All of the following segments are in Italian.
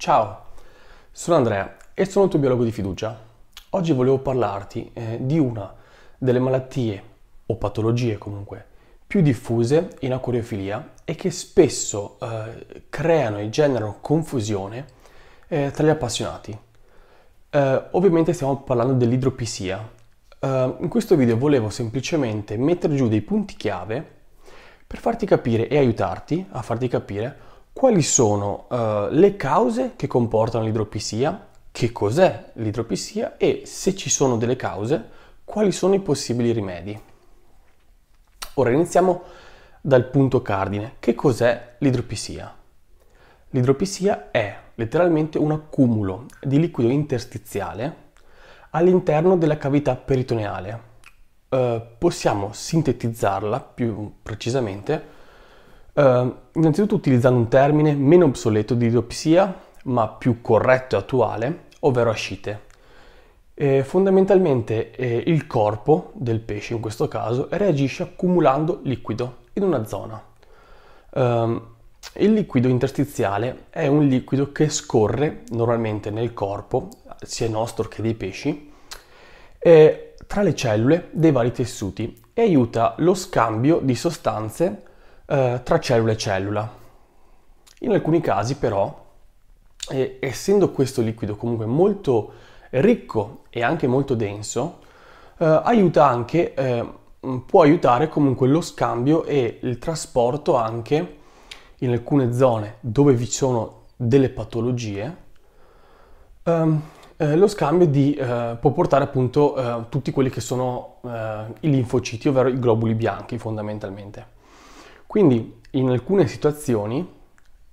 Ciao, sono Andrea e sono il tuo biologo di fiducia. Oggi volevo parlarti eh, di una delle malattie o patologie comunque più diffuse in acuriofilia e che spesso eh, creano e generano confusione eh, tra gli appassionati. Eh, ovviamente stiamo parlando dell'idropisia. Eh, in questo video volevo semplicemente mettere giù dei punti chiave per farti capire e aiutarti a farti capire quali sono uh, le cause che comportano l'idropisia? Che cos'è l'idropisia? E se ci sono delle cause, quali sono i possibili rimedi? Ora iniziamo dal punto cardine. Che cos'è l'idropisia? L'idropisia è letteralmente un accumulo di liquido interstiziale all'interno della cavità peritoneale. Eh, possiamo sintetizzarla più precisamente Uh, innanzitutto utilizzando un termine meno obsoleto di idiopsia, ma più corretto e attuale, ovvero ascite. E fondamentalmente eh, il corpo del pesce in questo caso reagisce accumulando liquido in una zona. Um, il liquido interstiziale è un liquido che scorre normalmente nel corpo, sia nostro che dei pesci, tra le cellule dei vari tessuti e aiuta lo scambio di sostanze eh, tra cellula e cellula. In alcuni casi però, eh, essendo questo liquido comunque molto ricco e anche molto denso, eh, aiuta anche, eh, mm, può aiutare comunque lo scambio e il trasporto anche in alcune zone dove vi sono delle patologie, ehm, eh, lo scambio di, eh, può portare appunto eh, tutti quelli che sono eh, i linfociti, ovvero i globuli bianchi fondamentalmente. Quindi in alcune situazioni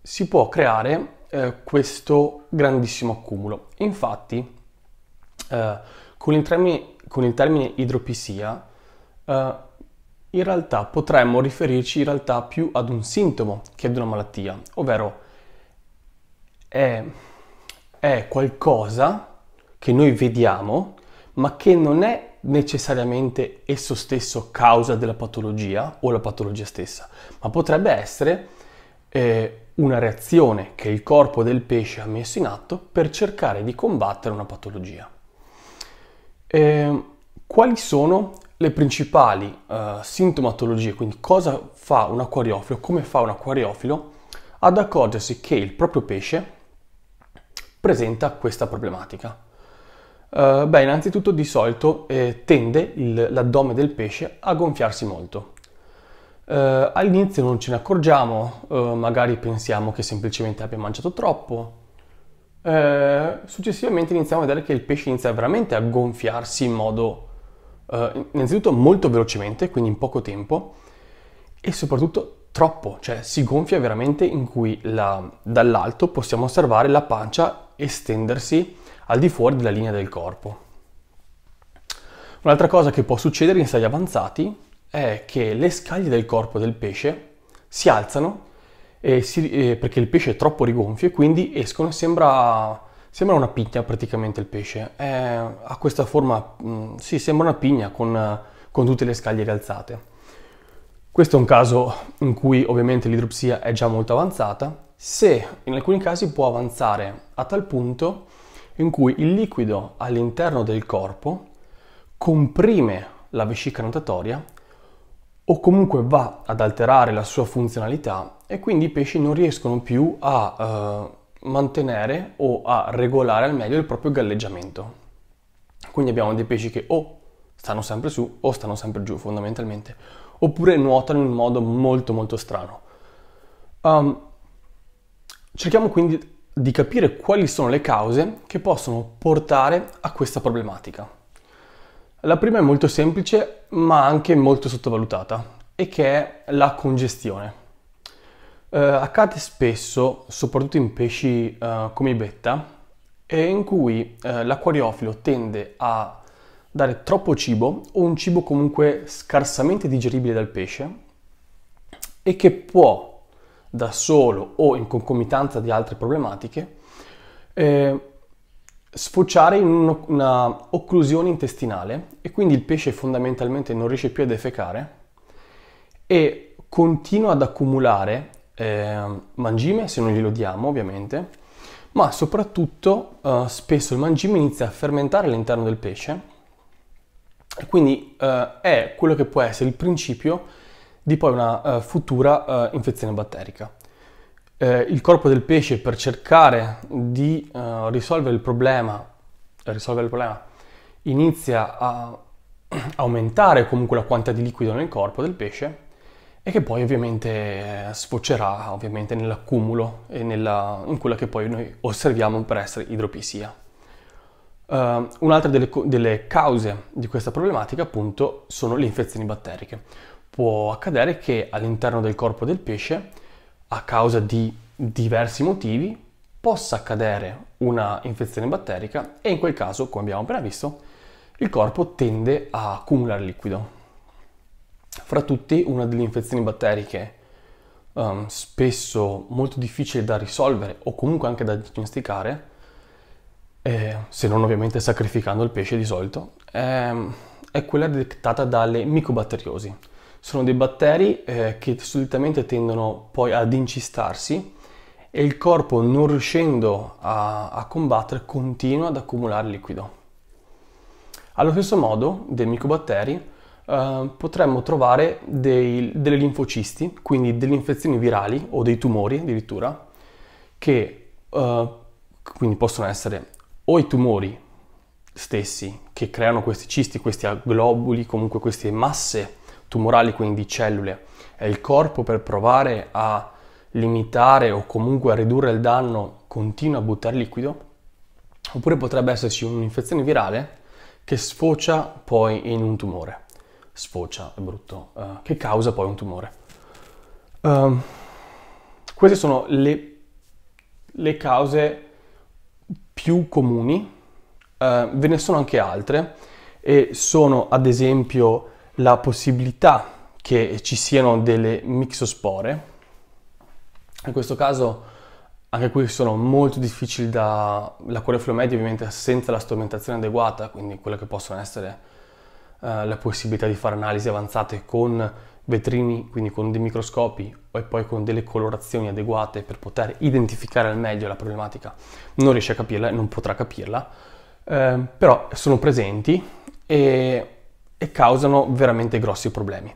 si può creare eh, questo grandissimo accumulo. Infatti eh, con, il termine, con, il termine, idropisia eh, in realtà potremmo riferirci in realtà più ad un sintomo che ad una malattia, ovvero è, è qualcosa che noi vediamo ma che non è necessariamente esso stesso causa della patologia o la patologia stessa, ma potrebbe essere eh, una reazione che il corpo del pesce ha messo in atto per cercare di combattere una patologia. Eh, quali sono le principali eh, sintomatologie, quindi cosa fa un acquariofilo, come fa un acquariofilo ad accorgersi che il proprio pesce presenta questa problematica? Eh, beh, innanzitutto di solito eh, tende il, l'addome del pesce a gonfiarsi molto. Uh, all'inizio non ce ne accorgiamo, uh, magari pensiamo che semplicemente abbia mangiato troppo. successivamente iniziamo a vedere che il pesce inizia veramente a gonfiarsi in modo, innanzitutto molto velocemente, quindi in poco tempo, e soprattutto troppo, cioè si gonfia veramente in cui la, dall'alto possiamo osservare la pancia estendersi al di fuori della linea del corpo. Un'altra cosa che può succedere in stadi avanzati è che le scaglie del corpo del pesce si alzano eh, si, eh, perché il pesce è troppo rigonfio e quindi escono, sembra, sembra una pigna praticamente il pesce, è, ha questa forma, mh, mm, sì sembra una pigna con, con tutte le scaglie rialzate. Questo è un caso in cui ovviamente l'idropsia è già molto avanzata, se in alcuni casi può avanzare a tal punto in cui il liquido all'interno del corpo comprime la vescica natatoria o comunque va ad alterare la sua funzionalità e quindi i pesci non riescono più a eh, mantenere o a regolare al meglio il proprio galleggiamento. Quindi abbiamo dei pesci che o stanno sempre su o stanno sempre giù fondamentalmente, oppure nuotano in modo molto molto strano. Um, cerchiamo quindi di capire quali sono le cause che possono portare a questa problematica. La prima è molto semplice ma anche molto sottovalutata e che è la congestione. Uh, accade spesso, soprattutto in pesci uh, come i betta, in cui uh, l'acquariofilo tende a dare troppo cibo o un cibo comunque scarsamente digeribile dal pesce e che può da solo o in concomitanza di altre problematiche, eh, sfociare in una occlusione intestinale e quindi il pesce fondamentalmente non riesce più a defecare e continua ad accumulare eh, mangime, se non glielo diamo ovviamente, ma soprattutto eh, spesso il mangime inizia a fermentare all'interno del pesce e quindi eh, è quello che può essere il principio di poi una eh, futura eh, infezione batterica. Eh, il corpo del pesce per cercare di eh, risolvere il problema, risolvere il problema inizia a aumentare comunque la quantità di liquido nel corpo del pesce e che poi ovviamente eh, sfocerà ovviamente nell'accumulo e nella, in quella che poi noi osserviamo per essere idropisia. Uh, un'altra delle, delle, cause di questa problematica appunto sono le infezioni batteriche, può accadere che all'interno del corpo del pesce, a causa di diversi motivi, possa accadere una infezione batterica e in quel caso, come abbiamo appena visto, il corpo tende a accumulare liquido. Fra tutti, una delle infezioni batteriche um, spesso molto difficile da risolvere o comunque anche da diagnosticare, eh, se non ovviamente sacrificando il pesce di solito, eh, è quella dettata dalle micobatteriosi sono dei batteri eh, che solitamente tendono poi ad incistarsi e il corpo non riuscendo a, a combattere continua ad accumulare liquido. Allo stesso modo dei micobatteri eh, potremmo trovare dei, delle linfocisti, quindi delle infezioni virali o dei tumori addirittura, che eh, quindi possono essere o i tumori stessi che creano questi cisti, questi globuli, comunque queste masse tumorali, quindi cellule. E il corpo per provare a limitare o comunque a ridurre il danno continua a buttare liquido, oppure potrebbe esserci un'infezione virale che sfocia poi in un tumore. Sfocia, è brutto, uh, che causa poi un tumore. Um, queste sono le, le, cause più comuni, uh, ve ne sono anche altre e sono ad esempio la possibilità che ci siano delle mixospore. In questo caso anche qui sono molto difficili da... la coreflomedie ovviamente senza la strumentazione adeguata, quindi quelle che possono essere eh, la possibilità di fare analisi avanzate con vetrini, quindi con dei microscopi e poi con delle colorazioni adeguate per poter identificare al meglio la problematica, non riesce a capirla e non potrà capirla, eh, però sono presenti e e causano veramente grossi problemi.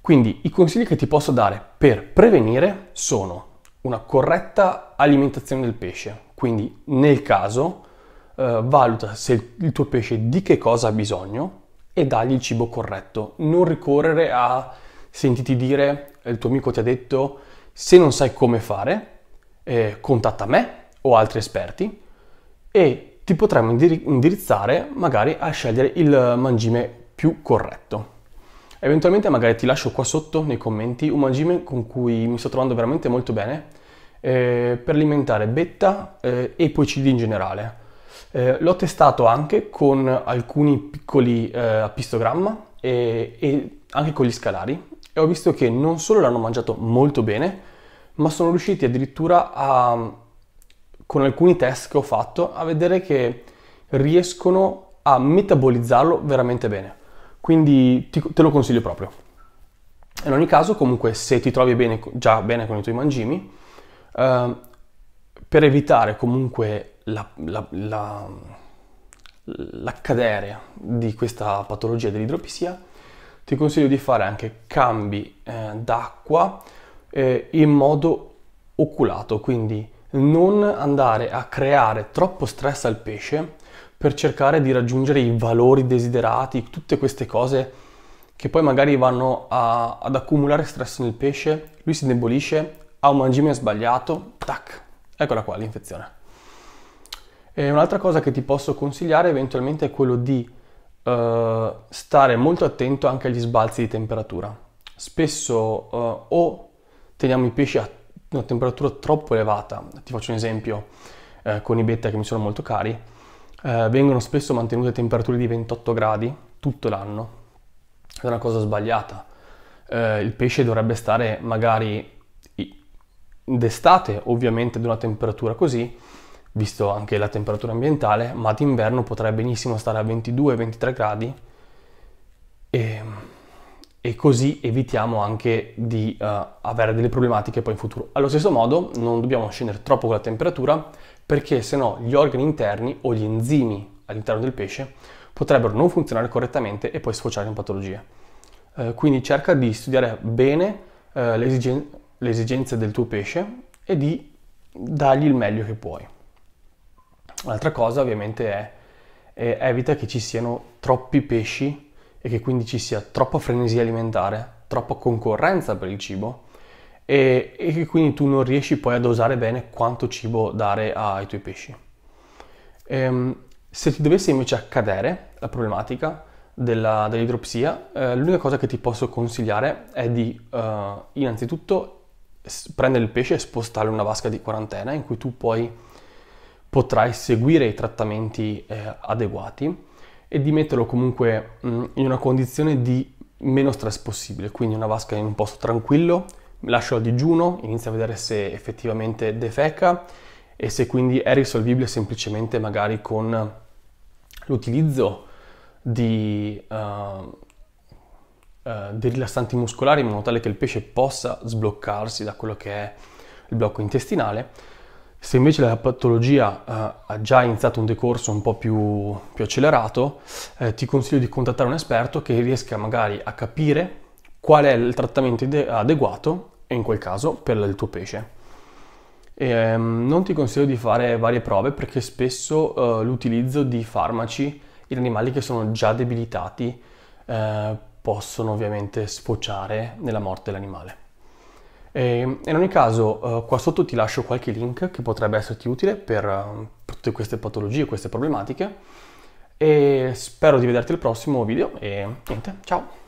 Quindi i consigli che ti posso dare per prevenire sono una corretta alimentazione del pesce, quindi nel caso eh, valuta se il tuo pesce di che cosa ha bisogno e dagli il cibo corretto, non ricorrere a sentiti dire eh, il tuo amico ti ha detto se non sai come fare eh, contatta me o altri esperti e ti potremmo indirizzare magari a scegliere il mangime più corretto. Eventualmente magari ti lascio qua sotto nei commenti un mangime con cui mi sto trovando veramente molto bene eh, per alimentare betta eh, e poi CD in generale. Eh, l'ho testato anche con alcuni piccoli eh, a pistogramma e, e anche con gli scalari e ho visto che non solo l'hanno mangiato molto bene, ma sono riusciti addirittura a, con alcuni test che ho fatto a vedere che riescono a metabolizzarlo veramente bene. Quindi ti, te lo consiglio proprio. In ogni caso, comunque, se ti trovi bene, già bene con i tuoi mangimi, eh, per evitare comunque la, la, la, l'accadere di questa patologia dell'idropisia, ti consiglio di fare anche cambi eh, d'acqua eh, in modo oculato, quindi non andare a creare troppo stress al pesce per cercare di raggiungere i valori desiderati, tutte queste cose che poi magari vanno a, ad accumulare stress nel pesce, lui si indebolisce, ha un mangime sbagliato, tac, eccola qua l'infezione. E un'altra cosa che ti posso consigliare eventualmente è quello di eh, stare molto attento anche agli sbalzi di temperatura. Spesso eh, o teniamo i pesci a una temperatura troppo elevata, ti faccio un esempio eh, con i betta che mi sono molto cari, eh, vengono spesso mantenute temperature di 28 gradi tutto l'anno. È una cosa sbagliata. Eh, il pesce dovrebbe stare magari d'estate ovviamente ad una temperatura così, visto anche la temperatura ambientale, ma d'inverno potrebbe benissimo stare a 22-23 gradi e, ehm, e, così evitiamo anche di uh, avere delle problematiche poi in futuro. Allo stesso modo non dobbiamo scendere troppo con la temperatura perché se no gli organi interni o gli enzimi all'interno del pesce potrebbero non funzionare correttamente e poi sfociare in patologie. Eh, quindi cerca di studiare bene eh, le, esigen- le esigenze del tuo pesce e di dargli il meglio che puoi. Un'altra cosa ovviamente è, è evita che ci siano troppi pesci e che quindi ci sia troppa frenesia alimentare, troppa concorrenza per il cibo e, e quindi tu non riesci poi a dosare bene quanto cibo dare ai tuoi pesci. Ehm, se ti dovesse invece accadere la problematica della, dell'idropsia, eh, l'unica cosa che ti posso consigliare è di eh, innanzitutto prendere il pesce e spostarlo in una vasca di quarantena in cui tu poi potrai seguire i trattamenti eh, adeguati e di metterlo comunque mh, mm, in una condizione di meno stress possibile, quindi una vasca in un posto tranquillo lascio a digiuno, inizio a vedere se effettivamente defeca e se quindi è risolvibile semplicemente magari con l'utilizzo di, uh, eh, uh, eh, di, rilassanti muscolari in modo tale che il pesce possa sbloccarsi da quello che è il blocco intestinale. Se invece la patologia eh, ha già iniziato un decorso un po' più, più accelerato, eh, ti consiglio di contattare un esperto che riesca magari a capire qual è il trattamento adeguato in quel caso per il tuo pesce. E, um, non ti consiglio di fare varie prove perché spesso uh, l'utilizzo di farmaci in animali che sono già debilitati uh, possono ovviamente sfociare nella morte dell'animale. E, ehm, in ogni caso uh, qua sotto ti lascio qualche link che potrebbe esserti utile per, per ehm, tutte queste patologie, queste problematiche e spero di vederti al prossimo video e niente, ciao!